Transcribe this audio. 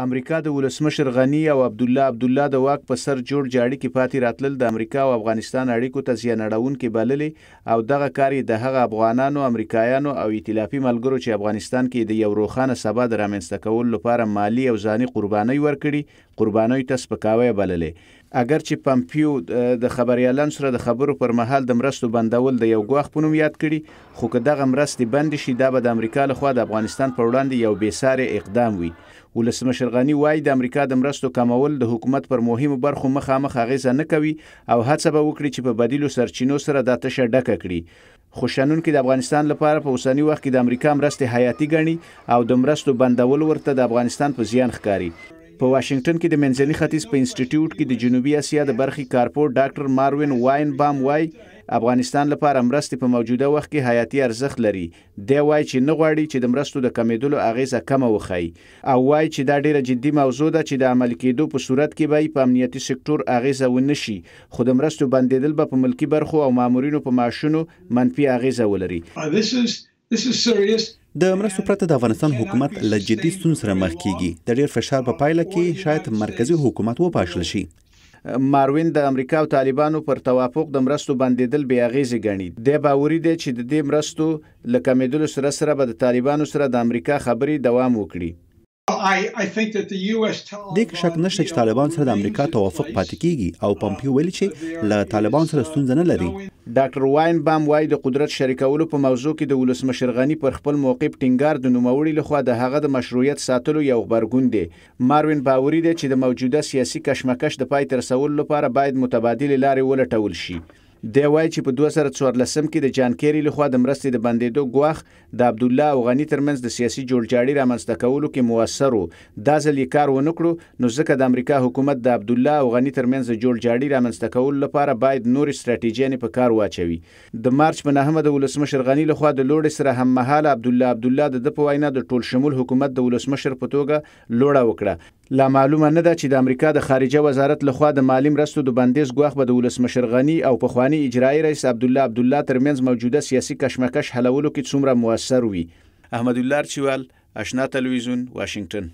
امریکا د ولسمشر غنی او عبد الله عبد الله د واک په سر جوړ جاړي کې پاتې راتلل د امریکا او افغانستان اړیکو ته زیان اړونکې بللې او دغه کار د هغه افغانانو امریکایانو او ائتلافي ملګرو چې افغانستان کې د یو روخانه سبا د رامنځته کولو لپاره مالی او ځاني قربانۍ ورکړي قربانۍ ته سپکاوی بللې اگر چې پمپیو د خبريالان سره د خبرو پر مهال د مرستو بندول د یو غوښ پونوم یاد کړي خو که دغه مرستې بند شي دا به د امریکا له خوا د افغانستان پر وړاندې یو بیساره اقدام وي ولسمشر غنی وای د امریکا د مرستو کمول د حکومت پر مهمو برخو مخامخ غیزه نه کوي او هڅه به وکړي چې په بدیلو سرچینو سره د تشه ډکه کړي خوشنون کې د افغانستان لپاره په اوسنی وخت کې د امریکا مرستې حیاتی ګڼي او د مرستو بندول ورته د افغانستان په زیان ښکاري په واشنگټن کې د منځني ختیځ په انسټیټیوټ کې د جنوبي اسیا د برخي کارپور ډاکټر ماروین واین بام وای افغانستان لپاره مرستې په موجوده وخت کې حیاتي ارزښت لري دی وای چې نه غواړي چې د مرستو د کمیدلو اغیزه کمه وخی او وای چې دا ډیره جدي موضوع ده چې د عمل کېدو په صورت کې به په امنیتي سکتور اغیزه ونه شي خو د مرستو بندیدل به په ملکی برخو او مامورینو په معاشونو منفي اغیزه ولري uh, د مرستو پرته د افغانستان حکومت له جدي ستونزو سره مخ کیږي د ډیر فشار په پایله کې شاید مرکزی حکومت وپاشل شي ماروین د امریکا او طالبانو پر توافق د مرستو بندیدل بیا غیزي غني د باوري دي چې د دې مرستو لکمیدلو سره سره به د طالبانو سره د امریکا خبري دوام وکړي د شک نشته چې طالبان سره د امریکا توافق پاتې کیږي او پمپیو ویلي چې له طالبان سره ستونزه نه لري ډاکټر واین بام وای د قدرت شریکولو په موضوع کې د ولسمشر غنی پر خپل موقف ټینګار د نوموړي لخوا د هغه د مشروعیت ساتلو یو برګون دی ماروین باوري دی چې د موجوده سیاسي کشمکش د پای تر رسولو لپاره باید متبادل لارې ولټول شي دی وایي چې په 2014 کې د جان کیری لخوا د مرستې د بندیدو غواخ د عبد الله او غنی ترمنځ د سیاسي جوړجاړي رامنځته کولو کې موثر وو دا ځل یې کار ونه کړو نو ځکه د امریکا حکومت د عبد الله او غنی ترمنځ د جوړجاړي رامنځته کولو لپاره باید نور استراتیژیانې په کار واچوي د مارچ په نهمه د ولسمشر غنی لخوا د لوړې سره هم مهاله عبد الله عبد الله د په وینا د ټول شمول حکومت د ولسمشر په توګه لوړه وکړه لا معلومه نه ده چې د امریکا د خارجه وزارت لخوا د مالی مرستو د بندیز ګواخ به د ولسمشر غنی او پخوانی اجرایی رئیس عبد الله عبد الله ترمنځ موجوده سیاسي کشمکش حلولو کې څومره موثر وي احمد الله چوال آشنا تلویزیون واشنگتن